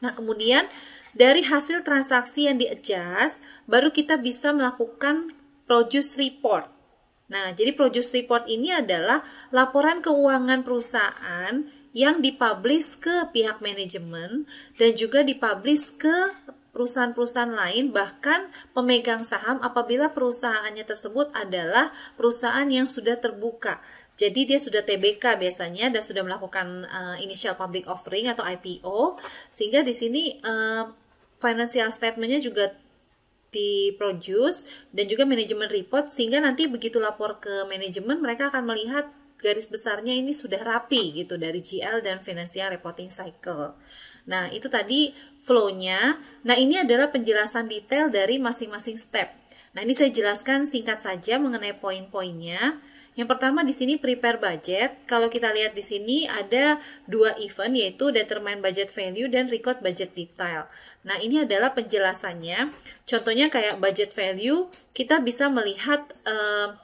Nah, kemudian dari hasil transaksi yang di-adjust, baru kita bisa melakukan produce report. Nah, jadi produce report ini adalah laporan keuangan perusahaan yang dipublish ke pihak manajemen dan juga dipublish ke perusahaan-perusahaan lain bahkan pemegang saham apabila perusahaannya tersebut adalah perusahaan yang sudah terbuka. Jadi dia sudah TBK biasanya dan sudah melakukan uh, initial public offering atau IPO sehingga di sini uh, financial statementnya juga diproduce dan juga manajemen report sehingga nanti begitu lapor ke manajemen mereka akan melihat garis besarnya ini sudah rapi gitu dari GL dan financial reporting cycle. Nah, itu tadi flow-nya. Nah, ini adalah penjelasan detail dari masing-masing step. Nah, ini saya jelaskan singkat saja mengenai poin-poinnya. Yang pertama di sini prepare budget. Kalau kita lihat di sini ada dua event yaitu determine budget value dan record budget detail. Nah, ini adalah penjelasannya. Contohnya kayak budget value, kita bisa melihat uh,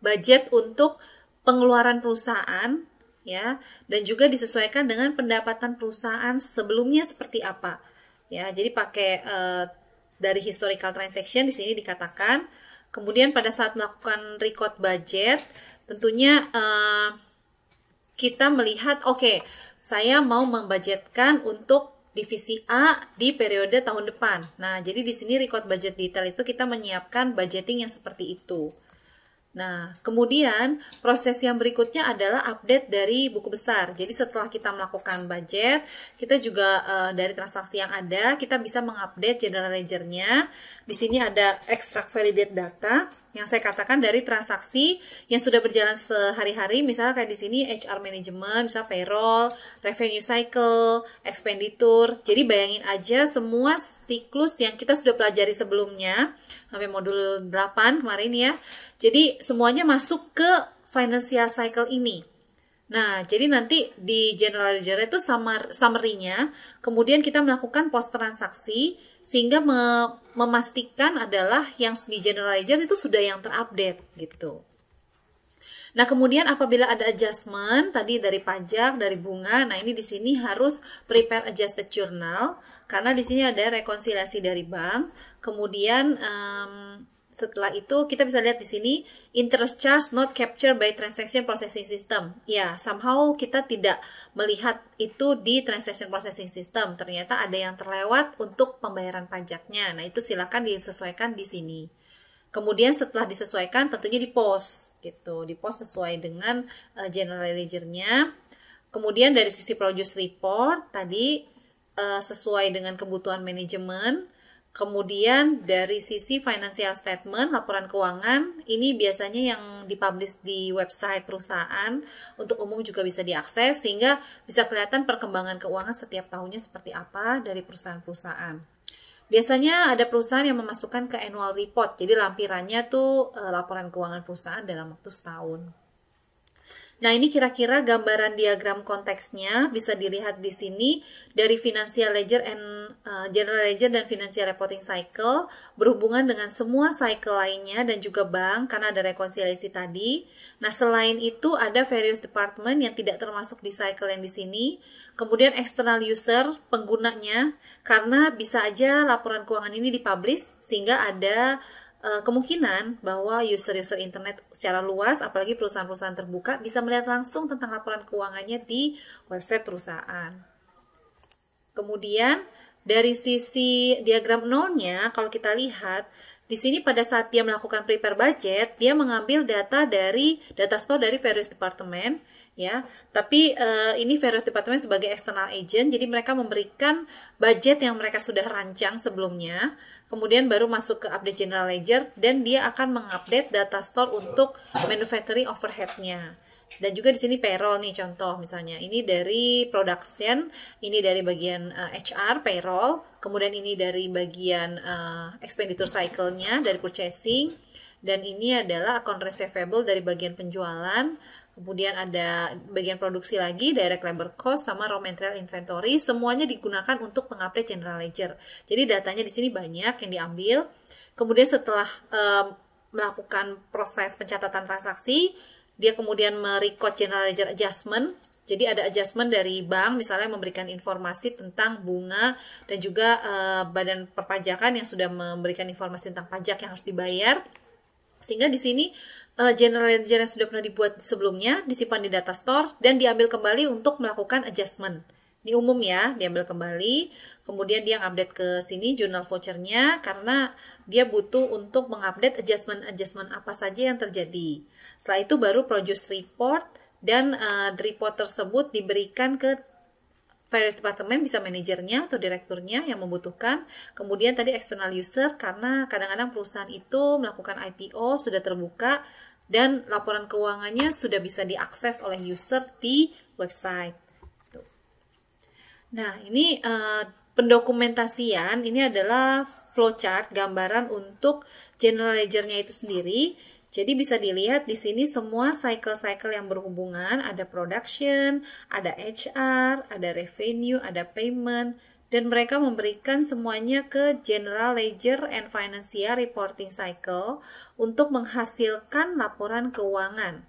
budget untuk pengeluaran perusahaan ya dan juga disesuaikan dengan pendapatan perusahaan sebelumnya seperti apa. Ya, jadi pakai uh, dari historical transaction di sini dikatakan Kemudian pada saat melakukan record budget, tentunya uh, kita melihat, oke, okay, saya mau membudgetkan untuk divisi A di periode tahun depan. Nah, jadi di sini record budget detail itu kita menyiapkan budgeting yang seperti itu. Nah, kemudian proses yang berikutnya adalah update dari buku besar. Jadi setelah kita melakukan budget, kita juga uh, dari transaksi yang ada, kita bisa mengupdate general ledger-nya. Di sini ada extract validate data yang saya katakan dari transaksi yang sudah berjalan sehari-hari, misalnya kayak di sini HR management, misalnya payroll, revenue cycle, expenditure. Jadi bayangin aja semua siklus yang kita sudah pelajari sebelumnya, sampai modul 8 kemarin ya. Jadi semuanya masuk ke financial cycle ini. Nah, jadi nanti di general ledger itu summary-nya, kemudian kita melakukan post transaksi, sehingga me memastikan adalah yang di generalizer itu sudah yang terupdate gitu. Nah, kemudian apabila ada adjustment tadi dari pajak, dari bunga, nah ini di sini harus prepare adjust the journal karena di sini ada rekonsiliasi dari bank, kemudian um, setelah itu kita bisa lihat di sini interest charge not captured by transaction processing system. Ya, somehow kita tidak melihat itu di transaction processing system. Ternyata ada yang terlewat untuk pembayaran pajaknya. Nah, itu silakan disesuaikan di sini. Kemudian setelah disesuaikan tentunya di pos gitu, di pos sesuai dengan uh, general ledgernya. Kemudian dari sisi produce report tadi uh, sesuai dengan kebutuhan manajemen Kemudian dari sisi financial statement, laporan keuangan, ini biasanya yang dipublish di website perusahaan, untuk umum juga bisa diakses, sehingga bisa kelihatan perkembangan keuangan setiap tahunnya seperti apa dari perusahaan-perusahaan. Biasanya ada perusahaan yang memasukkan ke annual report, jadi lampirannya tuh eh, laporan keuangan perusahaan dalam waktu setahun. Nah, ini kira-kira gambaran diagram konteksnya bisa dilihat di sini dari financial ledger and uh, general ledger dan financial reporting cycle berhubungan dengan semua cycle lainnya dan juga bank karena ada rekonsiliasi tadi. Nah, selain itu ada various department yang tidak termasuk di cycle yang di sini. Kemudian external user penggunanya karena bisa aja laporan keuangan ini dipublish sehingga ada Eh, kemungkinan bahwa user-user internet secara luas, apalagi perusahaan-perusahaan terbuka, bisa melihat langsung tentang laporan keuangannya di website perusahaan. Kemudian, dari sisi diagram nolnya, kalau kita lihat, di sini pada saat dia melakukan prepare budget, dia mengambil data dari data store dari various department, ya. Tapi uh, ini various department sebagai external agent, jadi mereka memberikan budget yang mereka sudah rancang sebelumnya kemudian baru masuk ke update general ledger dan dia akan mengupdate data store untuk manufacturing overheadnya dan juga di sini payroll nih contoh misalnya ini dari production ini dari bagian uh, eh, HR payroll kemudian ini dari bagian uh, expenditure cycle-nya dari purchasing dan ini adalah account receivable dari bagian penjualan kemudian ada bagian produksi lagi, direct labor cost sama raw material inventory, semuanya digunakan untuk pengapres general ledger. Jadi datanya di sini banyak yang diambil. Kemudian setelah um, melakukan proses pencatatan transaksi, dia kemudian merecord general ledger adjustment. Jadi ada adjustment dari bank misalnya memberikan informasi tentang bunga dan juga uh, badan perpajakan yang sudah memberikan informasi tentang pajak yang harus dibayar sehingga di sini uh, eh, general ledger yang sudah pernah dibuat sebelumnya disimpan di data store dan diambil kembali untuk melakukan adjustment. Di umum ya, diambil kembali, kemudian dia update ke sini jurnal vouchernya karena dia butuh untuk mengupdate adjustment-adjustment apa saja yang terjadi. Setelah itu baru produce report dan uh, report tersebut diberikan ke various department bisa manajernya atau direkturnya yang membutuhkan. Kemudian tadi external user karena kadang-kadang perusahaan itu melakukan IPO sudah terbuka dan laporan keuangannya sudah bisa diakses oleh user di website. Nah, ini uh, pendokumentasian ini adalah flowchart gambaran untuk general ledgernya itu sendiri jadi bisa dilihat di sini semua cycle-cycle yang berhubungan, ada production, ada HR, ada revenue, ada payment, dan mereka memberikan semuanya ke General Ledger and Financial Reporting Cycle untuk menghasilkan laporan keuangan.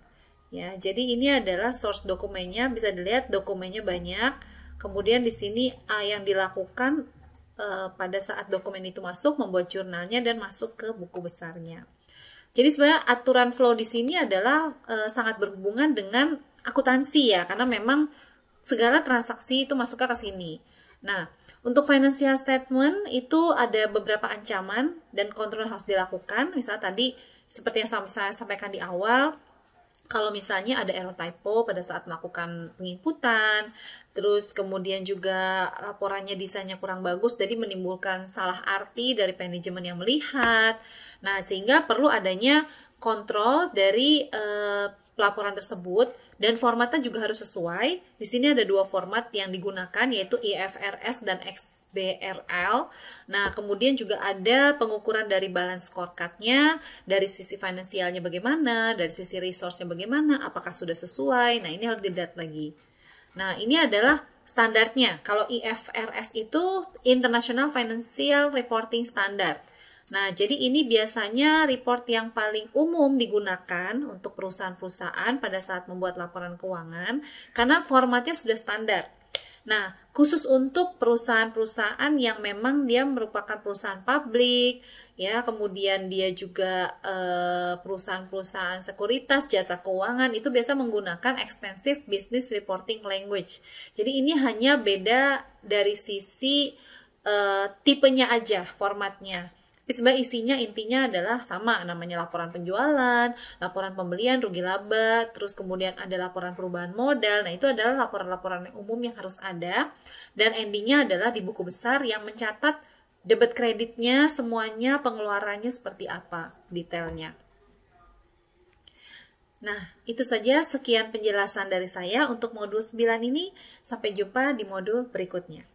Ya, jadi ini adalah source dokumennya, bisa dilihat dokumennya banyak. Kemudian di sini eh, yang dilakukan eh, pada saat dokumen itu masuk membuat jurnalnya dan masuk ke buku besarnya. Jadi sebenarnya aturan flow di sini adalah e, sangat berhubungan dengan akuntansi ya, karena memang segala transaksi itu masuk ke sini. Nah, untuk financial statement itu ada beberapa ancaman dan kontrol harus dilakukan. Misalnya tadi seperti yang saya sampaikan di awal, kalau misalnya ada error typo pada saat melakukan penginputan, terus kemudian juga laporannya desainnya kurang bagus, jadi menimbulkan salah arti dari manajemen yang melihat. Nah, sehingga perlu adanya kontrol dari uh, eh, pelaporan tersebut dan formatnya juga harus sesuai. Di sini ada dua format yang digunakan yaitu IFRS e dan XBRL. Nah, kemudian juga ada pengukuran dari balance scorecard-nya, dari sisi finansialnya bagaimana, dari sisi resource-nya bagaimana, apakah sudah sesuai. Nah, ini harus dilihat lagi. Nah, ini adalah standarnya. Kalau IFRS e itu International Financial Reporting Standard. Nah, jadi ini biasanya report yang paling umum digunakan untuk perusahaan-perusahaan pada saat membuat laporan keuangan karena formatnya sudah standar. Nah, khusus untuk perusahaan-perusahaan yang memang dia merupakan perusahaan publik, ya, kemudian dia juga eh, perusahaan-perusahaan sekuritas, jasa keuangan itu biasa menggunakan extensive business reporting language. Jadi ini hanya beda dari sisi uh, tipenya aja, formatnya sebenarnya isinya intinya adalah sama namanya laporan penjualan, laporan pembelian, rugi laba, terus kemudian ada laporan perubahan modal. Nah, itu adalah laporan-laporan umum yang harus ada dan endingnya adalah di buku besar yang mencatat debit kreditnya, semuanya, pengeluarannya seperti apa detailnya. Nah, itu saja sekian penjelasan dari saya untuk modul 9 ini. Sampai jumpa di modul berikutnya.